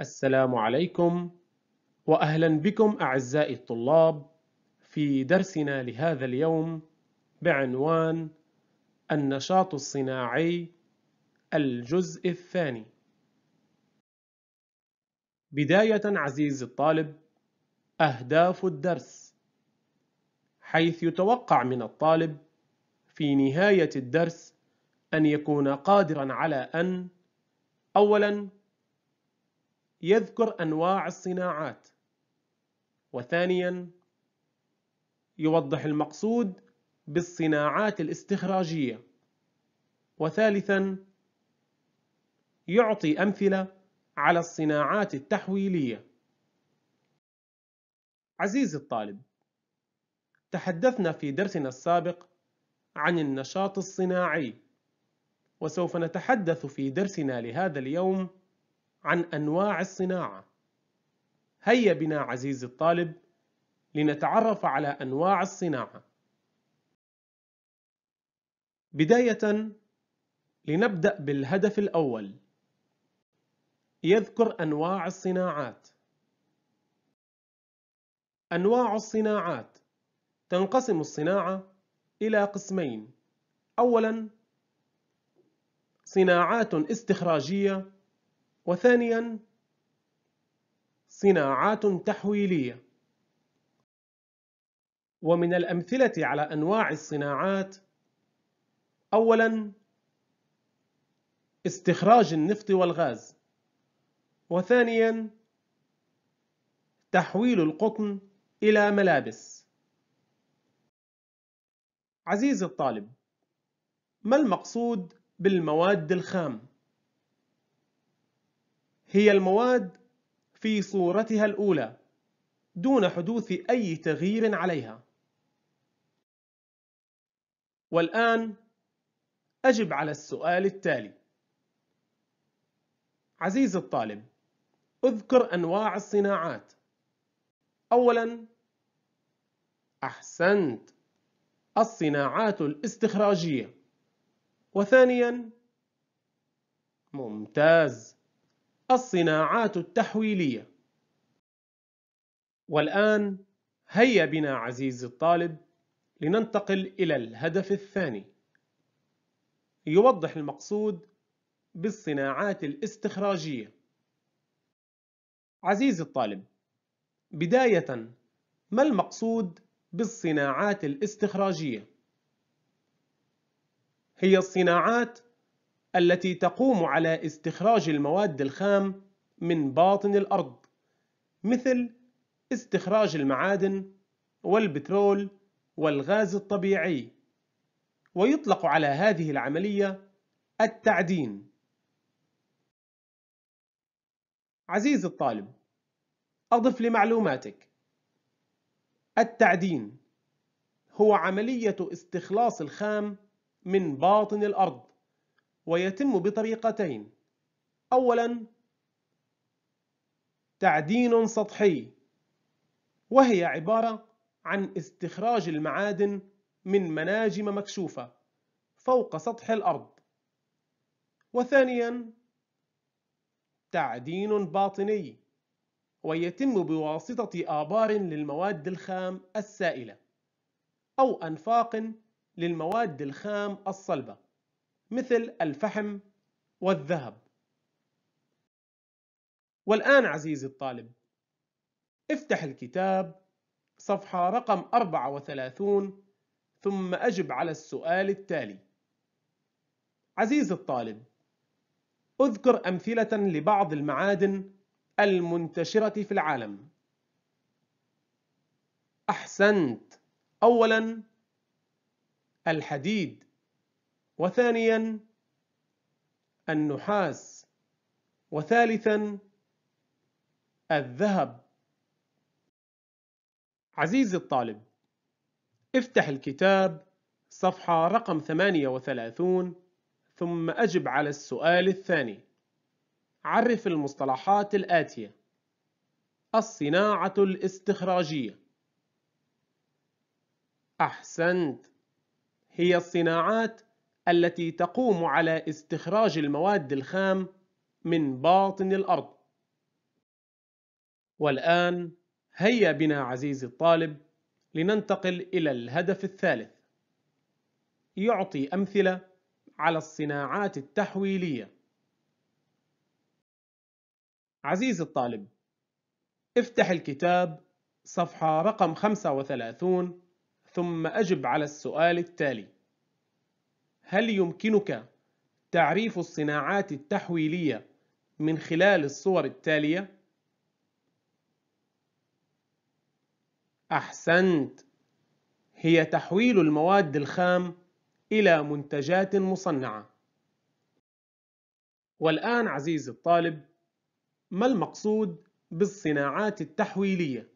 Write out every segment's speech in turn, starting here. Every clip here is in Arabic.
السلام عليكم واهلا بكم اعزائي الطلاب في درسنا لهذا اليوم بعنوان النشاط الصناعي الجزء الثاني بدايه عزيزي الطالب اهداف الدرس حيث يتوقع من الطالب في نهايه الدرس ان يكون قادرا على ان اولا يذكر أنواع الصناعات وثانيا يوضح المقصود بالصناعات الاستخراجية وثالثا يعطي أمثلة على الصناعات التحويلية عزيزي الطالب تحدثنا في درسنا السابق عن النشاط الصناعي وسوف نتحدث في درسنا لهذا اليوم عن أنواع الصناعة هيا بنا عزيزي الطالب لنتعرف على أنواع الصناعة بداية لنبدأ بالهدف الأول يذكر أنواع الصناعات أنواع الصناعات تنقسم الصناعة إلى قسمين أولاً صناعات استخراجية وثانيا صناعات تحويلية ومن الأمثلة على أنواع الصناعات أولا استخراج النفط والغاز وثانيا تحويل القطن إلى ملابس عزيزي الطالب ما المقصود بالمواد الخام؟ هي المواد في صورتها الأولى دون حدوث أي تغيير عليها والآن أجب على السؤال التالي عزيزي الطالب اذكر أنواع الصناعات أولا أحسنت الصناعات الاستخراجية وثانيا ممتاز الصناعات التحويلية والآن هيا بنا عزيزي الطالب لننتقل إلى الهدف الثاني يوضح المقصود بالصناعات الاستخراجية عزيزي الطالب بداية ما المقصود بالصناعات الاستخراجية؟ هي الصناعات التي تقوم على استخراج المواد الخام من باطن الأرض مثل استخراج المعادن والبترول والغاز الطبيعي ويطلق على هذه العملية التعدين عزيزي الطالب أضف لمعلوماتك التعدين هو عملية استخلاص الخام من باطن الأرض ويتم بطريقتين أولا تعدين سطحي وهي عبارة عن استخراج المعادن من مناجم مكشوفة فوق سطح الأرض وثانيا تعدين باطني ويتم بواسطة آبار للمواد الخام السائلة أو أنفاق للمواد الخام الصلبة مثل الفحم والذهب والآن عزيزي الطالب افتح الكتاب صفحة رقم 34 ثم أجب على السؤال التالي عزيزي الطالب اذكر أمثلة لبعض المعادن المنتشرة في العالم أحسنت أولا الحديد وثانيا النحاس وثالثا الذهب عزيزي الطالب افتح الكتاب صفحة رقم 38 ثم أجب على السؤال الثاني عرف المصطلحات الآتية الصناعة الاستخراجية أحسنت هي الصناعات التي تقوم على استخراج المواد الخام من باطن الأرض والآن هيا بنا عزيزي الطالب لننتقل إلى الهدف الثالث يعطي أمثلة على الصناعات التحويلية عزيزي الطالب افتح الكتاب صفحة رقم 35 ثم أجب على السؤال التالي هل يمكنك تعريف الصناعات التحويلية من خلال الصور التالية؟ أحسنت هي تحويل المواد الخام إلى منتجات مصنعة والآن عزيزي الطالب ما المقصود بالصناعات التحويلية؟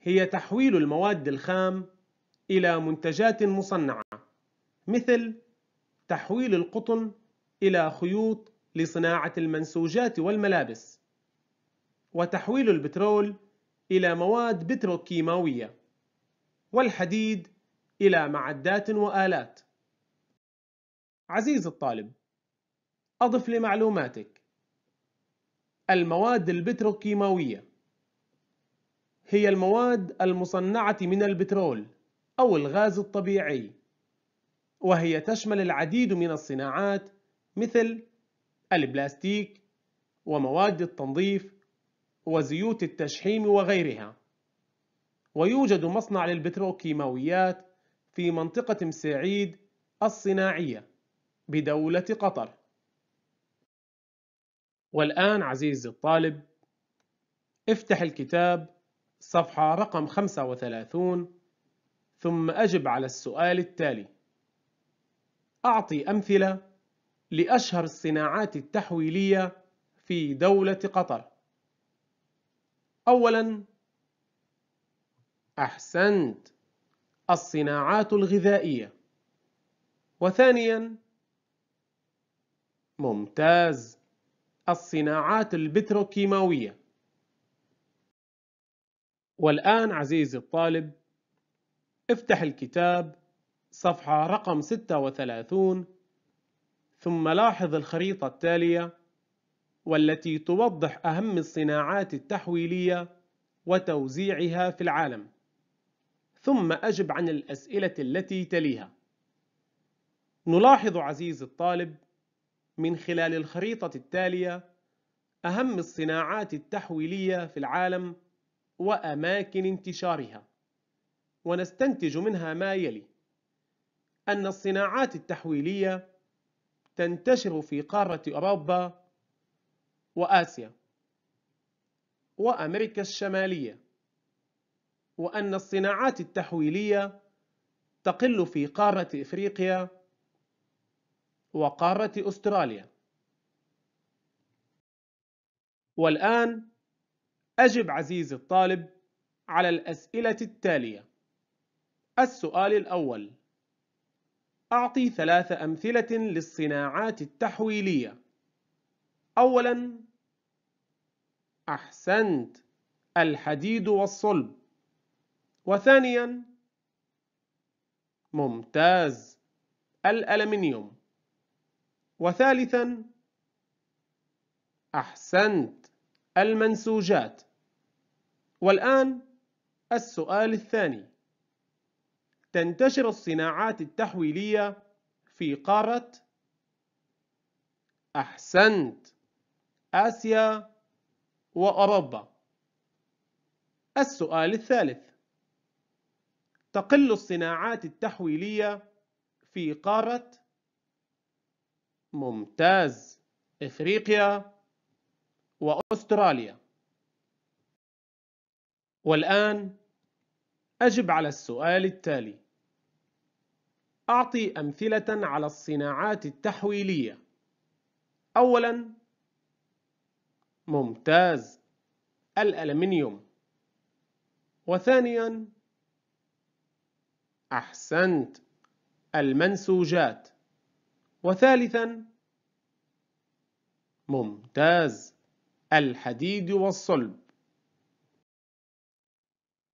هي تحويل المواد الخام إلى منتجات مصنعة مثل تحويل القطن إلى خيوط لصناعة المنسوجات والملابس وتحويل البترول إلى مواد بتروكيماوية والحديد إلى معدات وآلات عزيز الطالب أضف لمعلوماتك المواد البتروكيماوية هي المواد المصنعة من البترول أو الغاز الطبيعي وهي تشمل العديد من الصناعات مثل البلاستيك ومواد التنظيف وزيوت التشحيم وغيرها ويوجد مصنع للبتروكيماويات في منطقة مساعيد الصناعية بدولة قطر والآن عزيزي الطالب افتح الكتاب صفحة رقم 35 ثم أجب على السؤال التالي أعطي أمثلة لأشهر الصناعات التحويلية في دولة قطر أولا أحسنت الصناعات الغذائية وثانيا ممتاز الصناعات البتروكيماوية والآن عزيزي الطالب افتح الكتاب صفحة رقم 36 ثم لاحظ الخريطة التالية والتي توضح أهم الصناعات التحويلية وتوزيعها في العالم ثم أجب عن الأسئلة التي تليها نلاحظ عزيز الطالب من خلال الخريطة التالية أهم الصناعات التحويلية في العالم وأماكن انتشارها ونستنتج منها ما يلي أن الصناعات التحويلية تنتشر في قارة أوروبا وآسيا وأمريكا الشمالية وأن الصناعات التحويلية تقل في قارة إفريقيا وقارة أستراليا والآن أجب عزيز الطالب على الأسئلة التالية السؤال الأول أعطي ثلاث أمثلة للصناعات التحويلية أولا أحسنت الحديد والصلب وثانيا ممتاز الألمنيوم وثالثا أحسنت المنسوجات والآن السؤال الثاني تنتشر الصناعات التحويلية في قارة أحسنت آسيا وأوروبا السؤال الثالث تقل الصناعات التحويلية في قارة ممتاز إفريقيا وأستراليا والآن أجب على السؤال التالي أعطي أمثلة على الصناعات التحويلية أولا ممتاز الألمنيوم وثانيا أحسنت المنسوجات وثالثا ممتاز الحديد والصلب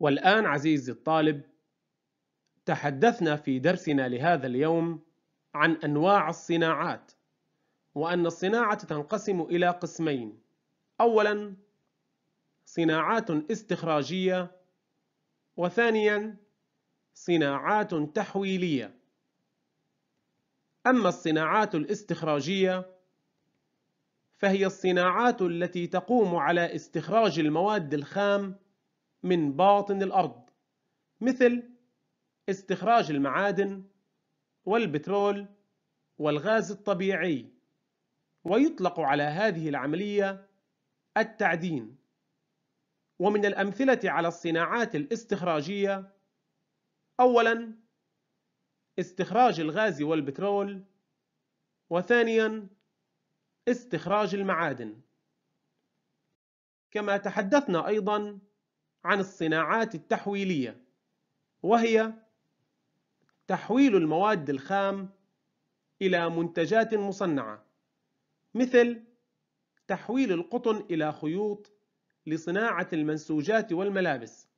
والآن عزيزي الطالب تحدثنا في درسنا لهذا اليوم عن أنواع الصناعات وأن الصناعة تنقسم إلى قسمين أولا صناعات استخراجية وثانيا صناعات تحويلية أما الصناعات الاستخراجية فهي الصناعات التي تقوم على استخراج المواد الخام من باطن الأرض مثل استخراج المعادن والبترول والغاز الطبيعي ويطلق على هذه العملية التعدين ومن الأمثلة على الصناعات الاستخراجية أولاً استخراج الغاز والبترول وثانياً استخراج المعادن كما تحدثنا أيضاً عن الصناعات التحويلية وهي تحويل المواد الخام إلى منتجات مصنعة مثل تحويل القطن إلى خيوط لصناعة المنسوجات والملابس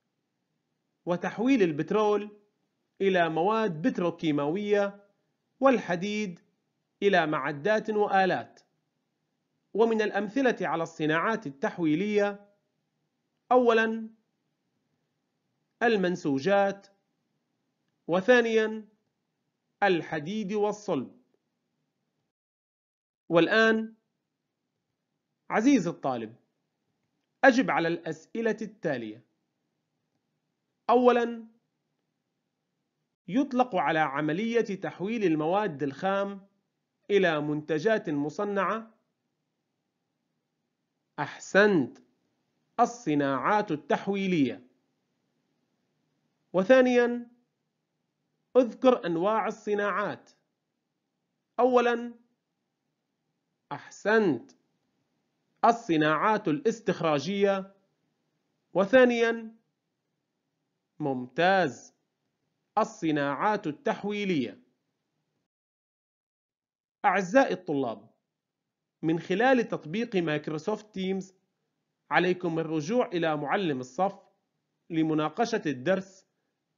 وتحويل البترول إلى مواد بتروكيماوية والحديد إلى معدات وآلات ومن الأمثلة على الصناعات التحويلية أولاً المنسوجات وثانيا الحديد والصلب والآن عزيزي الطالب أجب على الأسئلة التالية أولا يطلق على عملية تحويل المواد الخام إلى منتجات مصنعة أحسنت الصناعات التحويلية وثانياً اذكر أنواع الصناعات أولا أحسنت الصناعات الاستخراجية وثانيا ممتاز الصناعات التحويلية أعزائي الطلاب من خلال تطبيق مايكروسوفت تيمز عليكم الرجوع إلى معلم الصف لمناقشة الدرس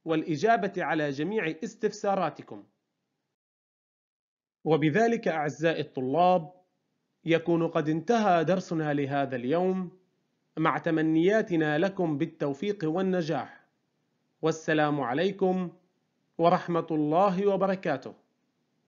والإجابة على جميع استفساراتكم وبذلك أعزائي الطلاب يكون قد انتهى درسنا لهذا اليوم مع تمنياتنا لكم بالتوفيق والنجاح والسلام عليكم ورحمة الله وبركاته